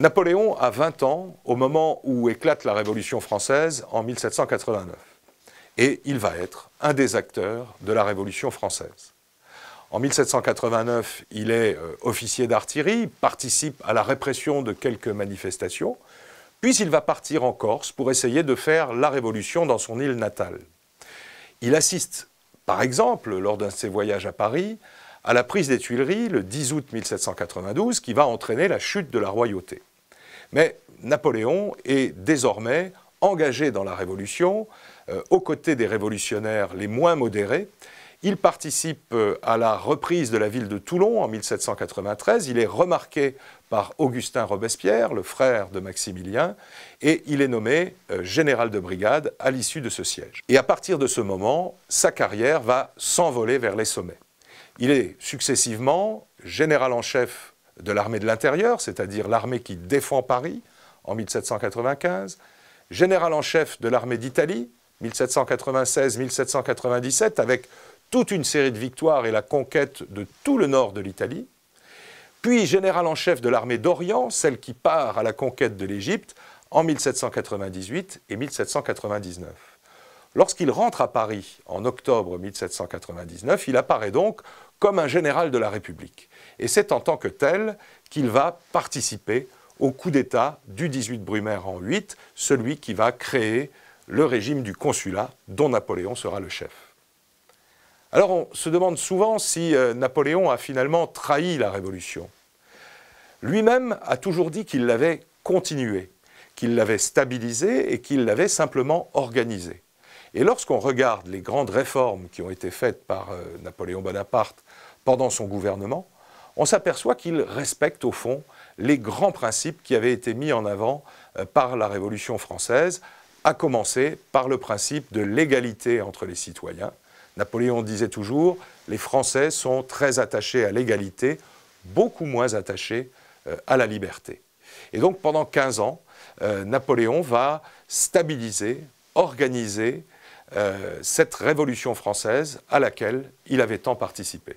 Napoléon a 20 ans au moment où éclate la Révolution française en 1789. Et il va être un des acteurs de la Révolution française. En 1789, il est euh, officier d'artillerie, participe à la répression de quelques manifestations, puis il va partir en Corse pour essayer de faire la révolution dans son île natale. Il assiste, par exemple, lors d'un de ses voyages à Paris, à la prise des Tuileries le 10 août 1792, qui va entraîner la chute de la royauté. Mais Napoléon est désormais engagé dans la Révolution, euh, aux côtés des révolutionnaires les moins modérés. Il participe euh, à la reprise de la ville de Toulon en 1793. Il est remarqué par Augustin Robespierre, le frère de Maximilien, et il est nommé euh, général de brigade à l'issue de ce siège. Et à partir de ce moment, sa carrière va s'envoler vers les sommets. Il est successivement général en chef de l'armée de l'intérieur, c'est-à-dire l'armée qui défend Paris en 1795, général en chef de l'armée d'Italie 1796-1797, avec toute une série de victoires et la conquête de tout le nord de l'Italie, puis général en chef de l'armée d'Orient, celle qui part à la conquête de l'Égypte en 1798 et 1799. Lorsqu'il rentre à Paris en octobre 1799, il apparaît donc comme un général de la République. Et c'est en tant que tel qu'il va participer au coup d'État du 18 Brumaire en 8, celui qui va créer le régime du consulat dont Napoléon sera le chef. Alors on se demande souvent si euh, Napoléon a finalement trahi la Révolution. Lui-même a toujours dit qu'il l'avait continuée, qu'il l'avait stabilisée et qu'il l'avait simplement organisée. Et lorsqu'on regarde les grandes réformes qui ont été faites par euh, Napoléon Bonaparte pendant son gouvernement, on s'aperçoit qu'il respecte au fond les grands principes qui avaient été mis en avant euh, par la Révolution française, à commencer par le principe de l'égalité entre les citoyens. Napoléon disait toujours, les Français sont très attachés à l'égalité, beaucoup moins attachés euh, à la liberté. Et donc pendant 15 ans, Napoléon va stabiliser, organiser, euh, cette révolution française à laquelle il avait tant participé.